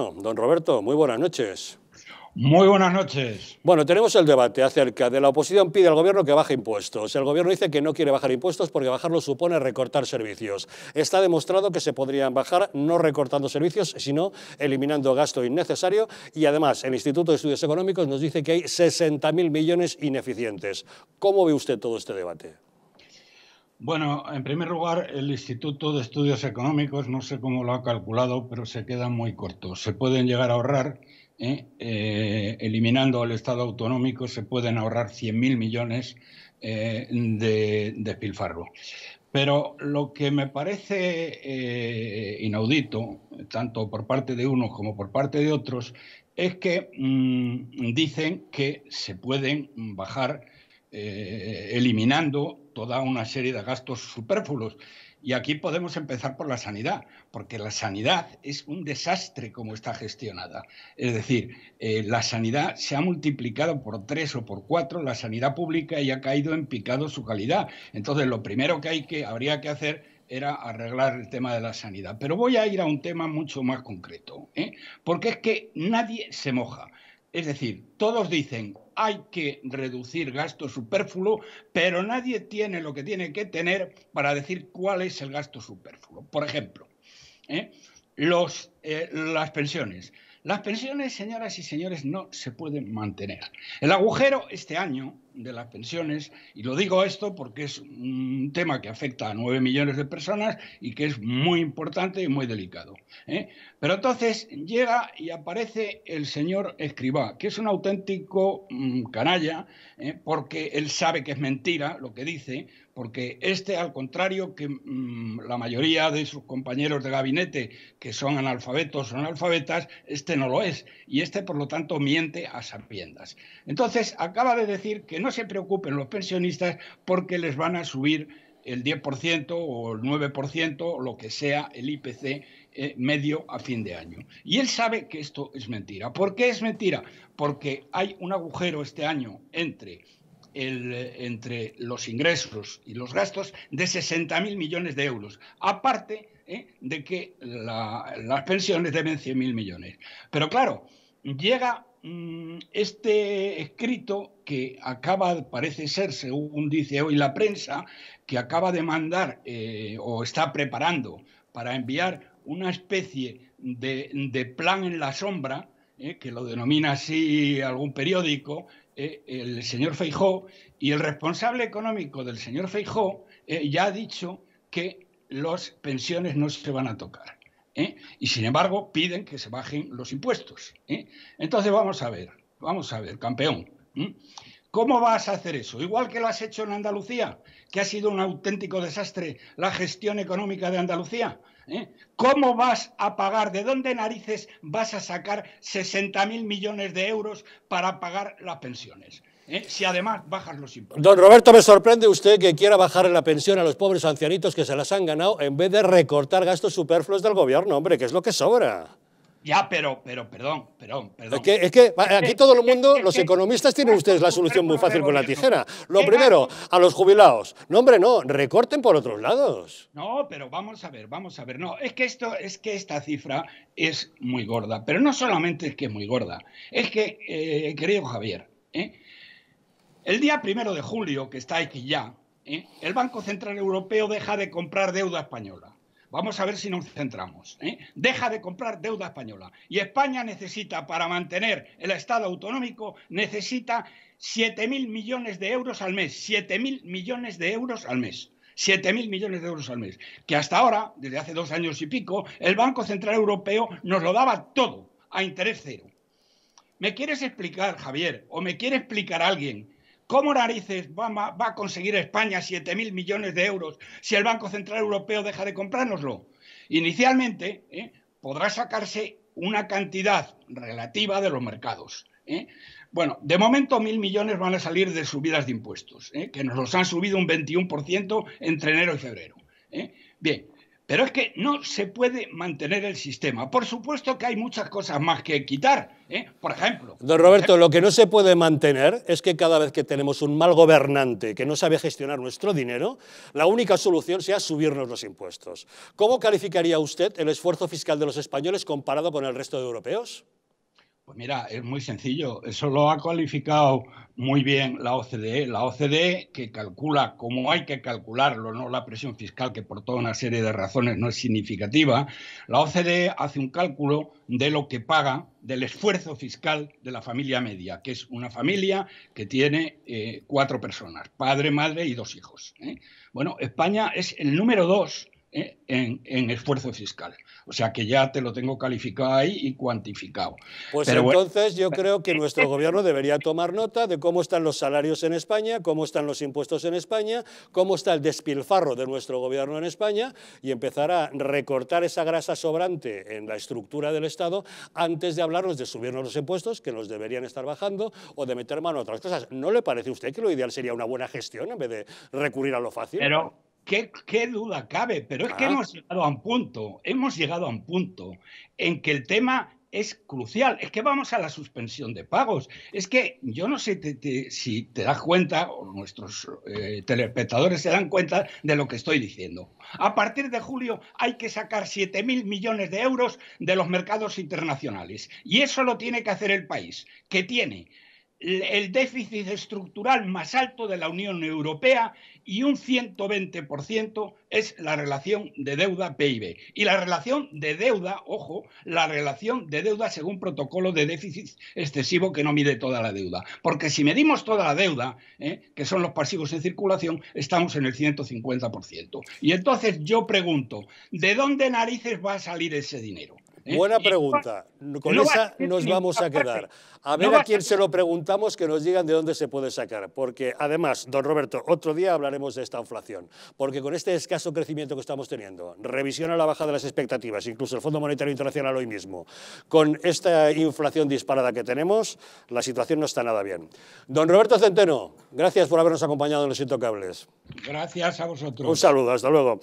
Don Roberto, muy buenas noches. Muy buenas noches. Bueno, tenemos el debate acerca de la oposición pide al gobierno que baje impuestos. El gobierno dice que no quiere bajar impuestos porque bajarlo supone recortar servicios. Está demostrado que se podrían bajar no recortando servicios, sino eliminando gasto innecesario. Y además, el Instituto de Estudios Económicos nos dice que hay 60.000 millones ineficientes. ¿Cómo ve usted todo este debate? Bueno, en primer lugar, el Instituto de Estudios Económicos, no sé cómo lo ha calculado, pero se queda muy corto. Se pueden llegar a ahorrar, ¿eh? Eh, eliminando al Estado autonómico, se pueden ahorrar 100.000 millones eh, de despilfarro. Pero lo que me parece inaudito, tanto por parte de unos como por parte de otros, es que mm, dicen que se pueden bajar eliminando toda una serie de gastos superfluos. Y aquí podemos empezar por la sanidad, porque la sanidad es un desastre como está gestionada. Es decir, eh, la sanidad se ha multiplicado por tres o por cuatro, la sanidad pública y ha caído en picado su calidad. Entonces, lo primero que, hay que habría que hacer era arreglar el tema de la sanidad. Pero voy a ir a un tema mucho más concreto, ¿eh? porque es que nadie se moja. Es decir, todos dicen hay que reducir gasto superfluo, pero nadie tiene lo que tiene que tener para decir cuál es el gasto superfluo. Por ejemplo, ¿eh? Eh, las pensiones. Las pensiones, señoras y señores, no se pueden mantener. El agujero este año de las pensiones, y lo digo esto porque es un tema que afecta a nueve millones de personas y que es muy importante y muy delicado. ¿eh? Pero entonces llega y aparece el señor Escribá, que es un auténtico mm, canalla, ¿eh? porque él sabe que es mentira lo que dice, porque este, al contrario que mm, la mayoría de sus compañeros de gabinete, que son analfabetos son analfabetas, este no lo es, y este, por lo tanto, miente a sabiendas. Entonces, acaba de decir que no se preocupen los pensionistas porque les van a subir el 10% o el 9% lo que sea el IPC eh, medio a fin de año. Y él sabe que esto es mentira. ¿Por qué es mentira? Porque hay un agujero este año entre, el, entre los ingresos y los gastos de 60.000 millones de euros. Aparte eh, de que las pensiones deben 100.000 millones. Pero claro, llega Mm, este escrito que acaba, parece ser, según dice hoy la prensa, que acaba de mandar eh, o está preparando para enviar una especie de, plan en la sombra, eh, que lo denomina así algún periódico, eh, el señor Feijó, y el responsable económico del señor Feijó ya ha dicho que las pensiones no se van a tocar. ¿eh? y sin embargo piden que se bajen los impuestos. ¿eh? Entonces vamos a ver, vamos a ver, campeón. ¿Cómo vas a hacer eso? Igual que lo has hecho en Andalucía, que ha sido un auténtico desastre la gestión económica de Andalucía. ¿eh? ¿Cómo vas a pagar? ¿De dónde narices vas a sacar mil millones de euros para pagar las pensiones? ¿eh? si además bajan los impuestos. Don Roberto, me sorprende usted que quiera bajar la pensión a los pobres ancianitos que se las han ganado en vez de recortar gastos superfluos del gobierno, hombre, que es lo que sobra. Ya, pero, pero, perdón, perdón, perdón. Es que, es que aquí todo el mundo, los economistas tienen ustedes la solución muy fácil con la tijera. Lo primero, a los jubilados. No, hombre, no, recorten por otros lados. No, pero vamos a ver, vamos a ver. No, es que esto, es que esta cifra es muy gorda. Pero no solamente es que es muy gorda, es que, eh, querido Javier, ¿eh? El día primero de julio, que está aquí ya, ¿eh? el Banco Central Europeo deja de comprar deuda española. Vamos a ver si nos centramos. ¿eh? Deja de comprar deuda española. Y España necesita, para mantener el Estado autonómico, necesita 7.000 millones de euros al mes. 7.000 millones de euros al mes. 7.000 millones de euros al mes. Que hasta ahora, desde hace dos años y pico, el Banco Central Europeo nos lo daba todo a interés cero. ¿Me quieres explicar, Javier, o me quiere explicar alguien ¿Cómo narices va, a conseguir España 7.000 millones de euros si el Banco Central Europeo deja de comprárnoslo? Inicialmente ¿eh? podrá sacarse una cantidad relativa de los mercados. ¿eh? Bueno, de momento mil millones van a salir de subidas de impuestos, ¿eh? que nos los han subido un 21% entre enero y febrero. Bien, pero es que no se puede mantener el sistema. Por supuesto que hay muchas cosas más que quitar. ¿eh? Por ejemplo. Don Roberto, lo que no se puede mantener es que cada vez que tenemos un mal gobernante que no sabe gestionar nuestro dinero, la única solución sea subirnos los impuestos. ¿Cómo calificaría usted el esfuerzo fiscal de los españoles comparado con el resto de europeos? Pues mira, es muy sencillo. Eso lo ha cualificado muy bien la OCDE. La OCDE que calcula como hay que calcularlo, no la presión fiscal que por toda una serie de razones no es significativa. La OCDE hace un cálculo de lo que paga del esfuerzo fiscal de la familia media, que es una familia que tiene eh, cuatro personas, padre, madre y dos hijos. ¿eh? Bueno, España es el número dos eh, en, esfuerzo fiscal. O sea que ya te lo tengo calificado ahí y cuantificado. Pues entonces yo eh, creo que eh, nuestro gobierno debería tomar nota de cómo están los salarios en España, cómo están los impuestos en España, cómo está el despilfarro de nuestro gobierno en España y empezar a recortar esa grasa sobrante en la estructura del Estado antes de hablarnos de subirnos los impuestos, que los deberían estar bajando, o de meter mano a otras cosas. ¿No le parece a usted que lo ideal sería una buena gestión en vez de recurrir a lo fácil? ¿Qué, duda cabe? Pero es que hemos llegado a un punto, hemos llegado a un punto en que el tema es crucial. Es que vamos a la suspensión de pagos. Es que yo no sé si te das cuenta, o nuestros eh, telespectadores se dan cuenta de lo que estoy diciendo. A partir de julio hay que sacar 7.000 millones de euros de los mercados internacionales. Y eso lo tiene que hacer el país, que tiene el déficit estructural más alto de la Unión Europea y un 120% es la relación de deuda-PIB. Y la relación de deuda, ojo, la relación de deuda según protocolo de déficit excesivo que no mide toda la deuda. Porque si medimos toda la deuda, ¿eh? que son los pasivos en circulación, estamos en el 150%. Y entonces yo pregunto, ¿de dónde narices va a salir ese dinero? ¿Eh? Buena pregunta. Con esa nos vamos a quedar. A ver a quién se lo preguntamos que nos digan de dónde se puede sacar. Porque además, don Roberto, otro día hablaremos de esta inflación. Porque con este escaso crecimiento que estamos teniendo, revisión a la baja de las expectativas, incluso el Fondo Monetario Internacional hoy mismo, con esta inflación disparada que tenemos, la situación no está nada bien. Don Roberto Centeno, gracias por habernos acompañado en Los Intocables. Gracias a vosotros. Un saludo, hasta luego.